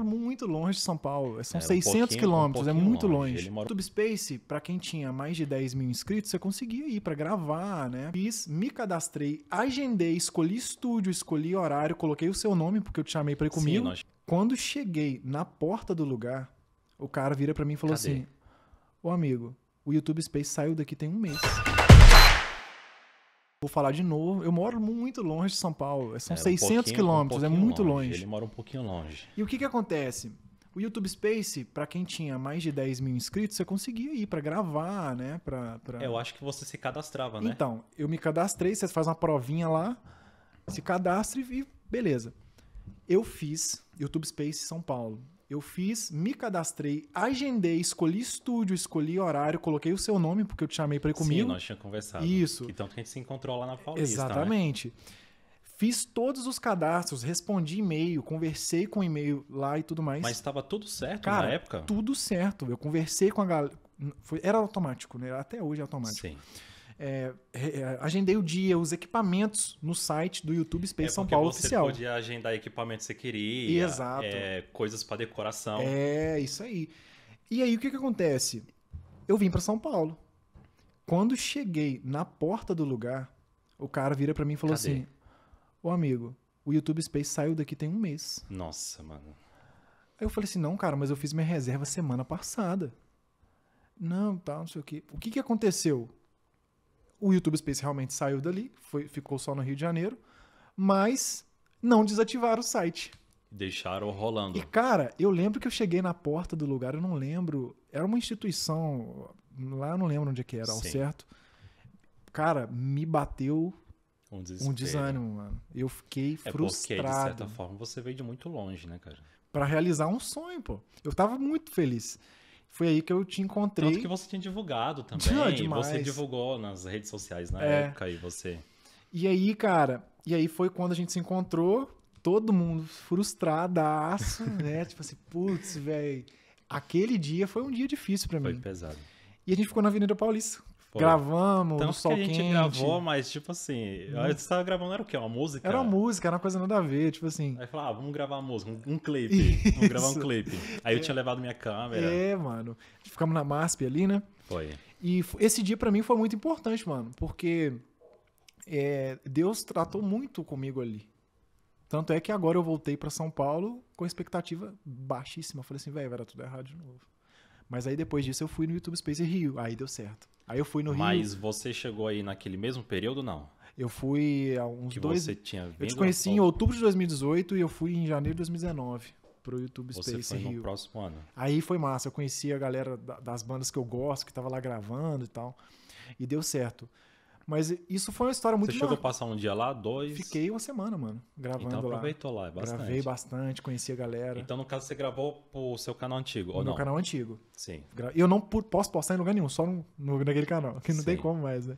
moro muito longe de São Paulo. São é, 600 um quilômetros, um é muito longe. longe. Mora... YouTube Space, para quem tinha mais de 10 mil inscritos, você conseguia ir para gravar, né? Fiz, me cadastrei, agendei, escolhi estúdio, escolhi horário, coloquei o seu nome, porque eu te chamei para ir comigo. Sim, nós... Quando cheguei na porta do lugar, o cara vira para mim e falou Cadê? assim: Ô amigo, o YouTube Space saiu daqui tem um mês. Vou falar de novo. Eu moro muito longe de São Paulo. É, são é, 600 um quilômetros, um é muito longe. longe. Ele mora um pouquinho longe. E o que, que acontece? O YouTube Space, para quem tinha mais de 10 mil inscritos, você conseguia ir para gravar, né? Pra, pra... É, eu acho que você se cadastrava, né? Então, eu me cadastrei, você faz uma provinha lá, se cadastre e beleza. Eu fiz YouTube Space São Paulo. Eu fiz, me cadastrei, agendei, escolhi estúdio, escolhi horário, coloquei o seu nome, porque eu te chamei para ir comigo. Sim, nós tínhamos conversado. Isso. Então que a gente se encontrou lá na Paulista. Né? Exatamente. Né? Fiz todos os cadastros, respondi e-mail, conversei com e-mail lá e tudo mais. Mas estava tudo certo Cara, na época? Tudo certo. Eu conversei com a galera. Era automático, né? Até hoje é automático. Sim. É, é, agendei o dia, os equipamentos no site do YouTube Space é São Paulo você Oficial. Você podia agendar equipamentos que você queria, Exato. É, coisas para decoração. É, isso aí. E aí o que, que acontece? Eu vim para São Paulo. Quando cheguei na porta do lugar, o cara vira para mim e falou Cadê? assim: Ô amigo, o YouTube Space saiu daqui tem um mês. Nossa, mano. Aí eu falei assim: Não, cara, mas eu fiz minha reserva semana passada. Não, tá, não sei o quê. O que, que aconteceu? O YouTube Space realmente saiu dali, foi, ficou só no Rio de Janeiro, mas não desativaram o site. Deixaram rolando. E, cara, eu lembro que eu cheguei na porta do lugar, eu não lembro. Era uma instituição, lá eu não lembro onde é que era, Sim. ao certo. Cara, me bateu um Um desânimo, mano. Eu fiquei é frustrado. Porque, de certa forma, você veio de muito longe, né, cara? Pra realizar um sonho, pô. Eu tava muito feliz. Foi aí que eu te encontrei. Tanto que você tinha divulgado também. Não, demais. Você divulgou nas redes sociais na é. época e você. E aí, cara, e aí foi quando a gente se encontrou, todo mundo frustradaço, né? tipo assim, putz, velho. Aquele dia foi um dia difícil para mim. Foi pesado. E a gente ficou na Avenida Paulista, foi. Gravamos, Tanto no sol que a gente quente. gravou, mas tipo assim, a gente estava gravando era o quê? Uma música? Era uma música, era uma coisa nada a ver, tipo assim. Aí falar, ah, vamos gravar uma música, um, um clipe, vamos gravar um clipe. Aí eu é. tinha levado minha câmera. É, mano. Ficamos na MASP ali, né? Foi. E esse dia para mim foi muito importante, mano, porque é, Deus tratou muito comigo ali. Tanto é que agora eu voltei para São Paulo com expectativa baixíssima. falei assim, velho, vai dar tudo errado de novo. Mas aí depois disso eu fui no YouTube Space Rio, aí deu certo. Aí eu fui no Mas Rio. Mas você chegou aí naquele mesmo período, não? Eu fui há uns que dois. Você tinha vindo eu te conheci em outubro de 2018 e eu fui em janeiro de 2019 pro YouTube Space Você foi Rio. No próximo ano. Aí foi massa, eu conheci a galera das bandas que eu gosto, que tava lá gravando e tal. E deu certo. Mas isso foi uma história muito Você chegou a passar um dia lá, dois? Fiquei uma semana, mano, gravando então, aproveitou lá. lá é bastante. Gravei bastante, conheci a galera. Então, no caso, você gravou pro seu canal antigo, no ou não? No canal antigo. Sim. E Eu não posso postar em lugar nenhum, só no, no naquele canal, que não Sim. tem como mais, né?